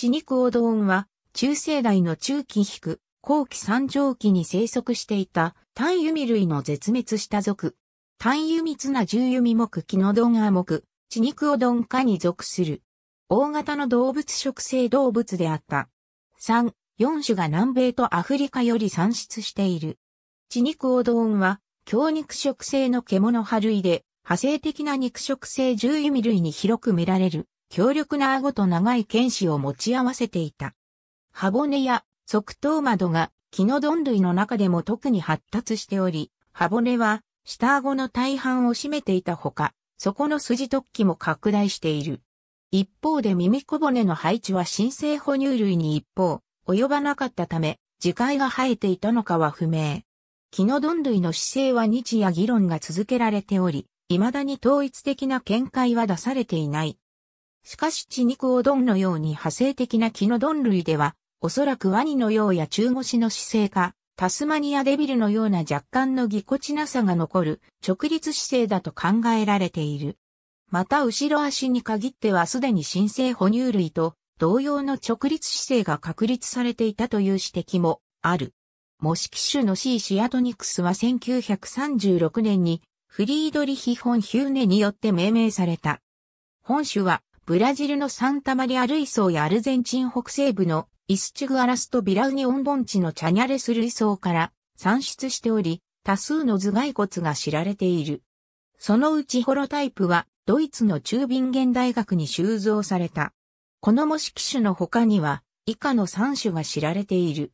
チニクオドンは、中生代の中期引く、後期三畳期に生息していた、単ユミ類の絶滅した族。単ユミツナ十ユミ木キノドンア木、チニクオドン科に属する。大型の動物食性動物であった。3、4種が南米とアフリカより産出している。チニクオドンは、強肉食性の獣派類で、派生的な肉食性十ユミ類に広く見られる。強力な顎と長い剣士を持ち合わせていた。歯骨や側頭窓が木の丼類の中でも特に発達しており、歯骨は下顎の大半を占めていたほか、そこの筋突起も拡大している。一方で耳小骨の配置は新生哺乳類に一方、及ばなかったため、磁界が生えていたのかは不明。木の丼類の姿勢は日夜議論が続けられており、未だに統一的な見解は出されていない。しかし血肉おどんのように派生的な木のどん類では、おそらくワニのようや中腰の姿勢か、タスマニアデビルのような若干のぎこちなさが残る直立姿勢だと考えられている。また後ろ足に限ってはすでに新生哺乳類と同様の直立姿勢が確立されていたという指摘もある。模式種の C シアトニクスは1936年にフリードリヒ・フォン・ヒューネによって命名された。本種はブラジルのサンタマリアルイソーやアルゼンチン北西部のイスチュグアラスとビラウニオン盆地のチャニャレスルイソーから産出しており、多数の頭蓋骨が知られている。そのうちホロタイプはドイツの中便現大学に収蔵された。この模式種の他には以下の3種が知られている。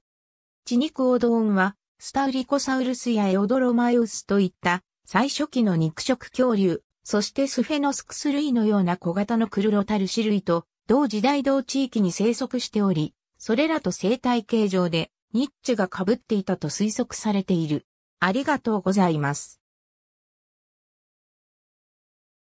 チニクオドオンはスタウリコサウルスやエオドロマイウスといった最初期の肉食恐竜そしてスフェノスクス類のような小型のクルロタル種類と、同時代同地域に生息しており、それらと生態形状でニッチが被っていたと推測されている。ありがとうございます。